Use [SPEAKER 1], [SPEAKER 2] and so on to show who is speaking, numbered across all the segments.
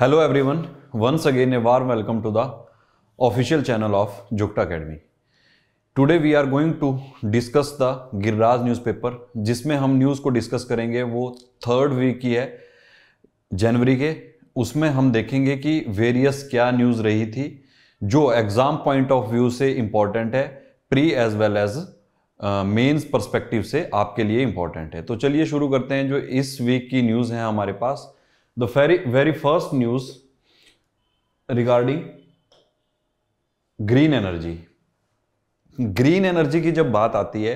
[SPEAKER 1] Hello everyone once again a warm welcome to the official channel of Jukt academy today we are going to discuss the Giriraj newspaper जिसमें हम news को discuss करेंगे वो third week की है जनवरी के उसमें हम देखेंगे कि वेरियस क्या न्यूज़ रही थी जो एग्ज़ाम पॉइंट ऑफ व्यू से इम्पॉर्टेंट है pre as well as mains perspective से आपके लिए इम्पॉर्टेंट है तो चलिए शुरू करते हैं जो इस वीक की न्यूज़ है हमारे पास the very very first news regarding green energy green energy की जब बात आती है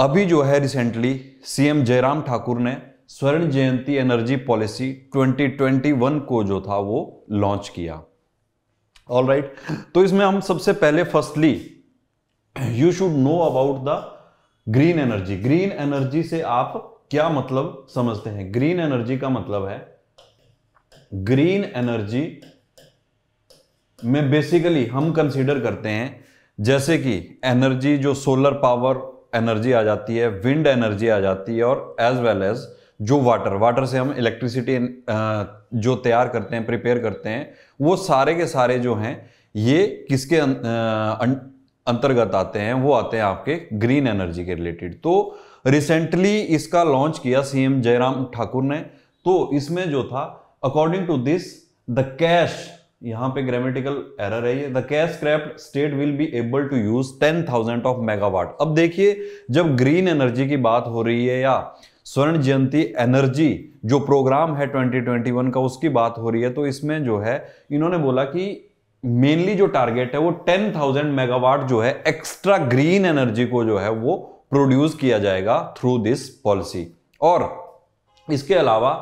[SPEAKER 1] अभी जो है रिसेंटली सीएम जयराम ठाकुर ने स्वर्ण जयंती एनर्जी पॉलिसी 2021 को जो था वो लॉन्च किया ऑल राइट right. तो इसमें हम सबसे पहले firstly you should know about the green energy green energy से आप क्या मतलब समझते हैं ग्रीन एनर्जी का मतलब है ग्रीन एनर्जी में बेसिकली हम कंसीडर करते हैं जैसे कि एनर्जी जो सोलर पावर एनर्जी आ जाती है विंड एनर्जी आ जाती है और एज वेल एज जो वाटर वाटर से हम इलेक्ट्रिसिटी जो तैयार करते हैं प्रिपेयर करते हैं वो सारे के सारे जो हैं ये किसके अं, अं, अंतर्गत आते हैं वो आते हैं आपके ग्रीन एनर्जी के रिलेटेड तो रिसेंटली इसका लॉन्च किया सीएम जयराम ठाकुर ने तो इसमें जो था according to this the cash यहां पे ग्रामेटिकल एरर है ये the cash scrap state will be able to use ten thousand of megawatt अब देखिए जब ग्रीन एनर्जी की बात हो रही है या स्वर्ण जयंती एनर्जी जो प्रोग्राम है 2021 का उसकी बात हो रही है तो इसमें जो है इन्होंने बोला कि मेनली जो टारगेट है वो 10,000 मेगावाट जो है एक्स्ट्रा ग्रीन एनर्जी को जो है वो प्रोड्यूस किया जाएगा थ्रू दिस पॉलिसी और इसके अलावा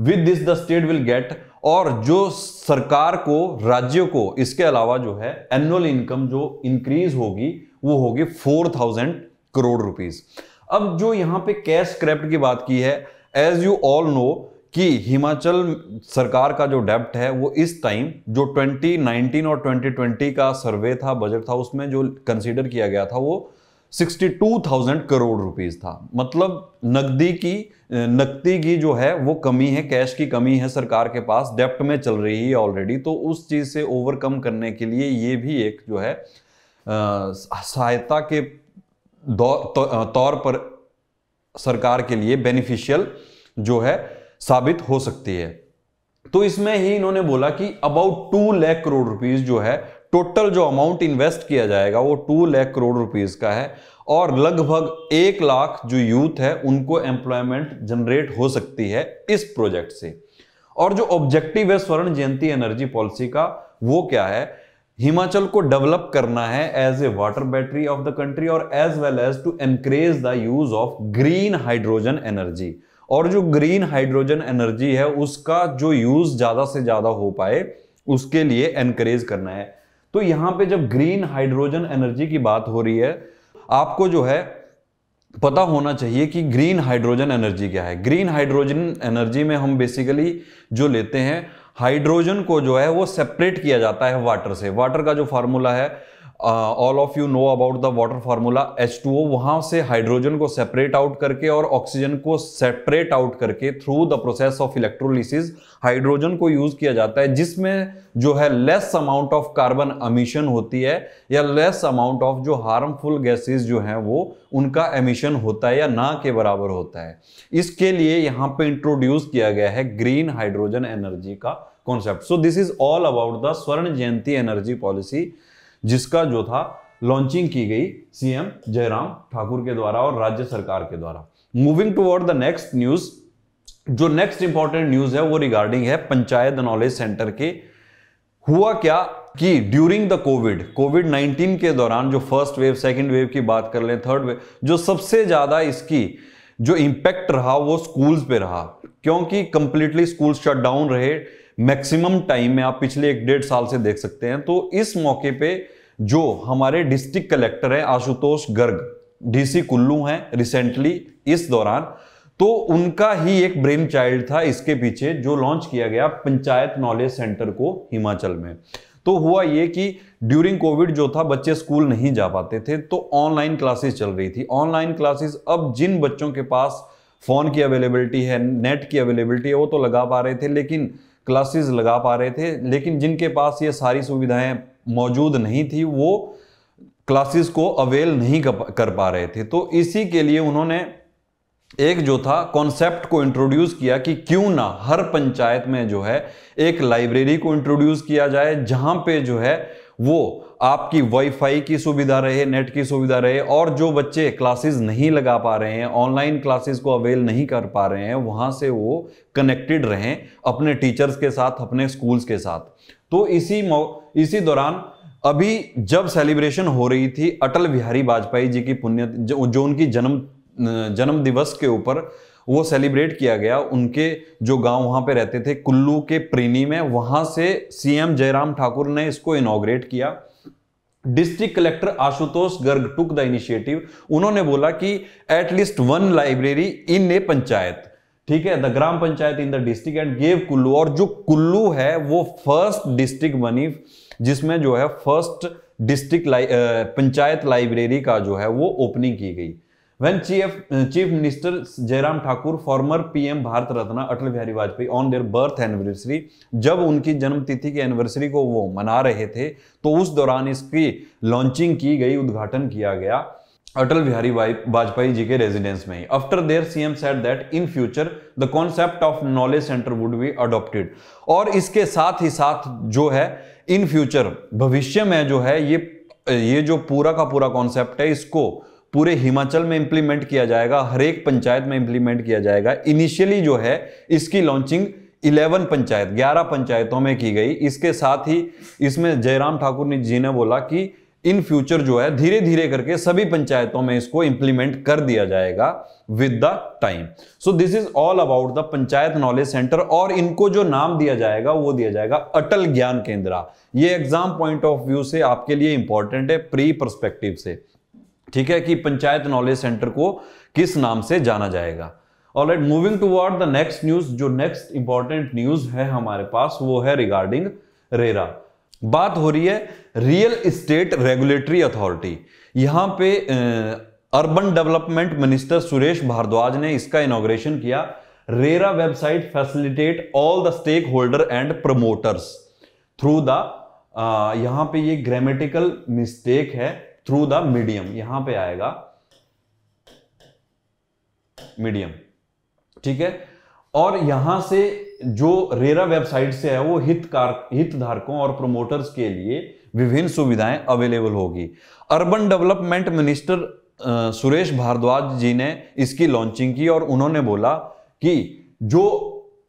[SPEAKER 1] with this the state will get और जो सरकार को राज्यों को इसके अलावा जो है एनुअल इनकम जो इंक्रीज होगी वो होगी फोर थाउजेंड करोड़ रुपीज अब जो यहां पे कैश क्रैप्ट की बात की है एज यू ऑल नो कि हिमाचल सरकार का जो डेप्ट है वो इस टाइम जो 2019 और 2020 का सर्वे था बजट था उसमें जो कंसीडर किया गया था वो 62,000 करोड़ रुपीस था मतलब नकदी की नकदी की जो है वो कमी है कैश की कमी है सरकार के पास डेप्ट में चल रही है ऑलरेडी तो उस चीज़ से ओवरकम करने के लिए ये भी एक जो है सहायता के तो, तौर पर सरकार के लिए बेनिफिशियल जो है साबित हो सकती है तो इसमें ही इन्होंने बोला कि about two lakh crore rupees जो है टोटल जो अमाउंट इन्वेस्ट किया जाएगा वो टू लैख करोड़ रुपीज़ का है और लगभग एक लाख जो यूथ है उनको एम्प्लॉयमेंट जनरेट हो सकती है इस प्रोजेक्ट से और जो ऑब्जेक्टिव है स्वर्ण जयंती एनर्जी पॉलिसी का वो क्या है हिमाचल को डेवलप करना है as a water battery of the country और as well as to encourage the use of green hydrogen energy और जो ग्रीन हाइड्रोजन एनर्जी है उसका जो यूज ज्यादा से ज्यादा हो पाए उसके लिए एनकरेज करना है तो यहां पे जब ग्रीन हाइड्रोजन एनर्जी की बात हो रही है आपको जो है पता होना चाहिए कि ग्रीन हाइड्रोजन एनर्जी क्या है ग्रीन हाइड्रोजन एनर्जी में हम बेसिकली जो लेते हैं हाइड्रोजन को जो है वो सेपरेट किया जाता है वाटर से वाटर का जो फार्मूला है all of you know about the water formula H two O वहां से हाइड्रोजन को सेपरेट आउट करके और ऑक्सीजन को सेपरेट आउट करके through the process of electrolysis hydrogen को यूज किया जाता है जिसमें जो है less amount of carbon emission होती है या लेस अमाउंट ऑफ जो हार्मफुल गैसेज जो हैं वो उनका एमिशन होता है या ना के बराबर होता है इसके लिए यहाँ पे इंट्रोड्यूस किया गया है ग्रीन हाइड्रोजन एनर्जी का concept so this is all about the Swarna Jayanti energy policy जिसका जो था लॉन्चिंग की गई सीएम जयराम ठाकुर के द्वारा और राज्य सरकार के द्वारा moving toward the next news जो नेक्स्ट इंपॉर्टेंट न्यूज है वो रिगार्डिंग है पंचायत नॉलेज सेंटर के हुआ क्या कि ड्यूरिंग द कोविड कोविड 19 के दौरान जो फर्स्ट वेव सेकेंड वेव की बात कर लें थर्ड वेव जो सबसे ज्यादा इसकी जो इम्पैक्ट रहा वो स्कूल्स पे रहा क्योंकि कंप्लीटली स्कूल शट डाउन रहे मैक्सिमम टाइम में आप पिछले एक डेढ़ साल से देख सकते हैं तो इस मौके पे जो हमारे डिस्ट्रिक्ट कलेक्टर हैं आशुतोष गर्ग डीसी कुल्लू हैं रिसेंटली इस दौरान तो उनका ही एक ब्रेन चाइल्ड था इसके पीछे जो लॉन्च किया गया पंचायत नॉलेज सेंटर को हिमाचल में तो हुआ ये कि ड्यूरिंग कोविड जो था बच्चे स्कूल नहीं जा पाते थे तो ऑनलाइन क्लासेस चल रही थी ऑनलाइन क्लासेस अब जिन बच्चों के पास फ़ोन की अवेलेबिलिटी है नेट की अवेलेबिलिटी है वो तो लगा पा रहे थे लेकिन क्लासेस लगा पा रहे थे लेकिन जिनके पास ये सारी सुविधाएं मौजूद नहीं थी वो क्लासेस को अवेल नहीं कर पा रहे थे तो इसी के लिए उन्होंने एक जो था कॉन्सेप्ट को इंट्रोड्यूस किया कि क्यों ना हर पंचायत में जो है एक लाइब्रेरी को इंट्रोड्यूस किया जाए जहां पे जो है वो आपकी वाईफाई की सुविधा रहे नेट की सुविधा रहे और जो बच्चे क्लासेस नहीं लगा पा रहे हैं ऑनलाइन क्लासेस को अवेल नहीं कर पा रहे हैं वहाँ से वो कनेक्टेड रहें अपने टीचर्स के साथ अपने स्कूल्स के साथ तो इसी इसी दौरान अभी जब सेलिब्रेशन हो रही थी अटल बिहारी वाजपेयी जी की पुण्य जो, जो उनकी जन्म जन्म दिवस के ऊपर वो सेलिब्रेट किया गया उनके जो गांव वहां पे रहते थे कुल्लू के प्रीनी में वहां से सीएम जयराम ठाकुर ने इसको इनोग्रेट किया district collector Ashutosh Garg took the initiative उन्होंने बोला कि at least one library in a panchayat ठीक है the gram panchayat in the district and gave Kullu और जो कुल्लू है वो फर्स्ट डिस्ट्रिक्ट बनी जिसमें जो है फर्स्ट डिस्ट्रिक्ट पंचायत लाइब्रेरी का जो है वो ओपनिंग की गई When Chief, uh, Chief Minister Jairam Thakur former P M Bharat Ratna Atal Bihari Vajpayee on their birth anniversary जब उनकी जन्मतिथि की एनिवर्सरी को वो मना रहे थे तो उस दौरान इसकी लॉन्चिंग की गई उद्घाटन किया गया अटल बिहारी वाजपेयी जी के रेजिडेंस में ही after there C M set that in future the concept of knowledge centre would be adopted और इसके साथ ही साथ जो है इन फ्यूचर भविष्य में जो है ये ये जो पूरा का पूरा कॉन्सेप्ट है इसको पूरे हिमाचल में इंप्लीमेंट किया जाएगा हर एक पंचायत में इंप्लीमेंट किया जाएगा इनिशियली जो है इसकी लॉन्चिंग 11 पंचायत 11 पंचायतों में की गई इसके साथ ही इसमें जयराम ठाकुर ने जी ने बोला कि इन फ्यूचर जो है धीरे धीरे करके सभी पंचायतों में इसको इंप्लीमेंट कर दिया जाएगा with the time so this is all about the panchayat knowledge centre और इनको जो नाम दिया जाएगा वो दिया जाएगा अटल ज्ञान केंद्र ये एग्जाम पॉइंट ऑफ व्यू से आपके लिए इंपॉर्टेंट है प्री परस्पेक्टिव से ठीक है कि पंचायत नॉलेज सेंटर को किस नाम से जाना जाएगा और right moving toward the next news जो नेक्स्ट इंपॉर्टेंट न्यूज है हमारे पास वो है रिगार्डिंग रेरा बात हो रही है रियल इस्टेट रेगुलेटरी अथॉरिटी यहां पे urban development minister Suresh Bhardwaj ने इसका इनोग्रेशन किया RERA website facilitate all the stakeholder and promoters through the यहां पे ये ग्रामेटिकल मिस्टेक है थ्रू द मीडियम यहां पे आएगा मीडियम ठीक है और यहां से जो रेरा वेबसाइट से है वो हितकार हितधारकों और प्रमोटर्स के लिए विभिन्न सुविधाएं अवेलेबल होगी urban development minister Suresh Bhardwaj ji ने इसकी लॉन्चिंग की और उन्होंने बोला कि जो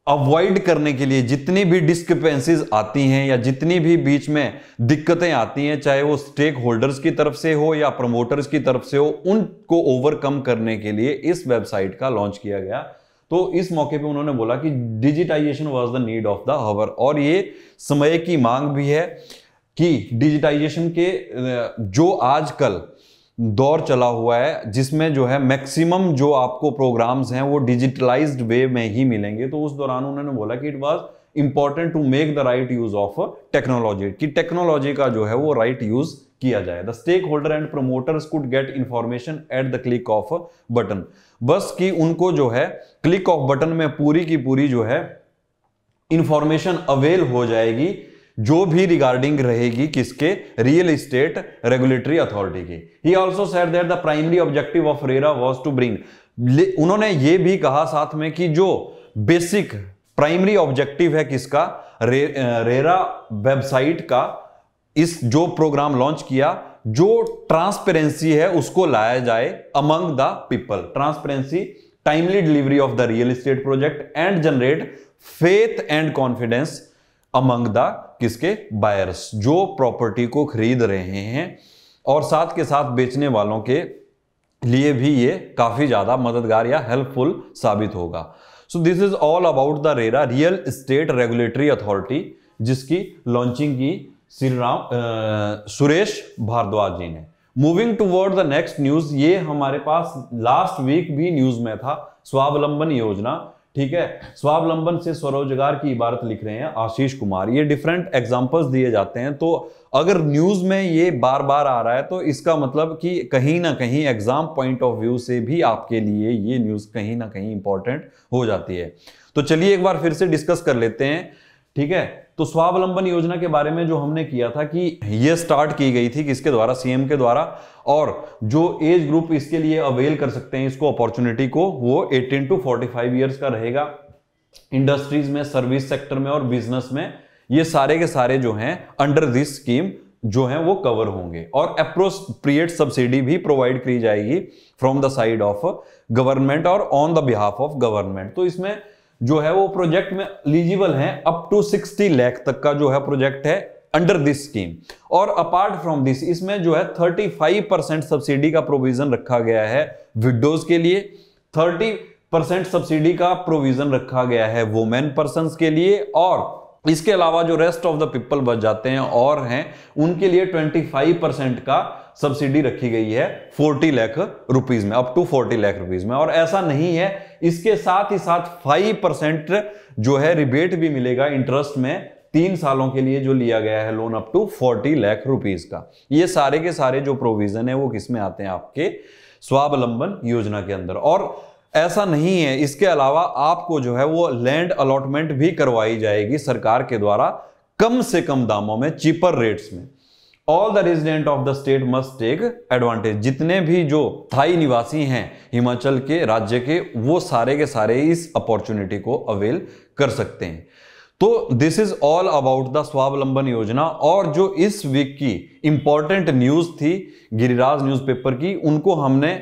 [SPEAKER 1] अवॉइड करने के लिए जितनी भी डिस्क्रिपेंसीज आती हैं या जितनी भी बीच में दिक्कतें आती हैं चाहे वो स्टेक होल्डर्स की तरफ से हो या प्रमोटर्स की तरफ से हो उनको ओवरकम करने के लिए इस वेबसाइट का लॉन्च किया गया तो इस मौके पे उन्होंने बोला कि digitisation was the need of the hour और ये समय की मांग भी है कि डिजिटाइजेशन के जो आजकल दौर चला हुआ है जिसमें जो है मैक्सिमम जो आपको प्रोग्राम्स हैं वो डिजिटलाइज्ड वे में ही मिलेंगे तो उस दौरान उन्होंने बोला कि it was important to make the right use of technology कि टेक्नोलॉजी का जो है वो राइट right यूज किया जाए the stakeholder and promoters could get information at the click of button बस कि उनको जो है क्लिक ऑफ बटन में पूरी की पूरी जो है इंफॉर्मेशन अवेल हो जाएगी जो भी रिगार्डिंग रहेगी किसके रियल इस्टेट रेगुलेटरी अथॉरिटी की he also said that the primary objective of RERA was to bring उन्होंने ये भी कहा साथ में कि जो बेसिक प्राइमरी ऑब्जेक्टिव है किसका रे, रेरा वेबसाइट का इस जो प्रोग्राम लॉन्च किया जो ट्रांसपेरेंसी है उसको लाया जाए among the people transparency timely delivery of the real estate project and generate faith and confidence among the किसके बायर्स जो प्रॉपर्टी को खरीद रहे हैं और साथ के साथ बेचने वालों के लिए भी ये काफ़ी ज़्यादा मददगार या हेल्पफुल साबित होगा so this is all about the RERA real estate regulatory authority जिसकी लॉन्चिंग की श्री राम सुरेश भारद्वाज जी ने moving toward the next news ये हमारे पास लास्ट वीक भी न्यूज में था स्वावलंबन योजना ठीक है स्वावलंबन से स्वरोजगार की इबारत लिख रहे हैं आशीष कुमार ये डिफरेंट एग्जाम्पल्स दिए जाते हैं तो अगर न्यूज में ये बार बार आ रहा है तो इसका मतलब कि कहीं ना कहीं एग्जाम पॉइंट ऑफ व्यू से भी आपके लिए ये न्यूज कहीं ना कहीं इंपॉर्टेंट हो जाती है तो चलिए एक बार फिर से डिस्कस कर लेते हैं ठीक है तो स्वावलंबन योजना के बारे में जो हमने किया था कि ये स्टार्ट की गई थी किसके द्वारा सीएम के द्वारा और जो एज ग्रुप इसके लिए अवेल कर सकते हैं इसको अपॉर्चुनिटी को वो 18 टू 45 ईयर्स का रहेगा इंडस्ट्रीज में सर्विस सेक्टर में और बिजनेस में ये सारे के सारे जो हैं अंडर दिस स्कीम जो है वो कवर होंगे और अप्रोप्रिएट सब्सिडी भी प्रोवाइड की जाएगी from the side of government और on the behalf of government तो इसमें जो है वो प्रोजेक्ट में एलिजिबल हैं अप टू 60 लाख तक का जो है प्रोजेक्ट है अंडर दिस स्कीम और अपार्ट फ्रॉम दिस इसमें जो है 35 परसेंट सब्सिडी का प्रोविजन रखा गया है विडोज के लिए 30 परसेंट सब्सिडी का प्रोविजन रखा गया है वोमेन पर्सन के लिए और इसके अलावा जो रेस्ट ऑफ द पीपल बच जाते हैं और हैं उनके लिए 25 परसेंट का सब्सिडी रखी गई है 40 लाख रुपीज में अप टू 40 लाख रुपीज में और ऐसा नहीं है इसके साथ ही साथ 5 परसेंट जो है रिबेट भी मिलेगा इंटरेस्ट में तीन सालों के लिए जो लिया गया है loan up to 40 lakh rupees का ये सारे के सारे जो प्रोविजन है वो किसमें आते हैं आपके स्वावलंबन योजना के अंदर और ऐसा नहीं है इसके अलावा आपको जो है वो लैंड अलॉटमेंट भी करवाई जाएगी सरकार के द्वारा कम से कम दामों में चीपर रेट्स में all the resident of the state must take advantage जितने भी जो थाई निवासी हैं हिमाचल के राज्य के वो सारे के सारे इस अपॉर्चुनिटी को अवेल कर सकते हैं तो this is all about the Swavalamban Yojana और जो इस वीक की इंपॉर्टेंट न्यूज थी गिरिराज न्यूज़पेपर की उनको हमने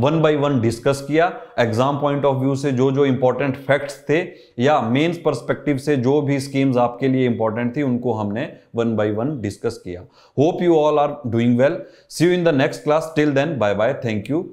[SPEAKER 1] वन बाय वन डिस्कस किया एग्जाम पॉइंट ऑफ व्यू से जो जो इंपॉर्टेंट फैक्ट्स थे या मेंस पर्सपेक्टिव से जो भी स्कीम्स आपके लिए इंपॉर्टेंट थी उनको हमने वन बाय वन डिस्कस किया hope you all are doing well see you in the next class till then bye bye thank you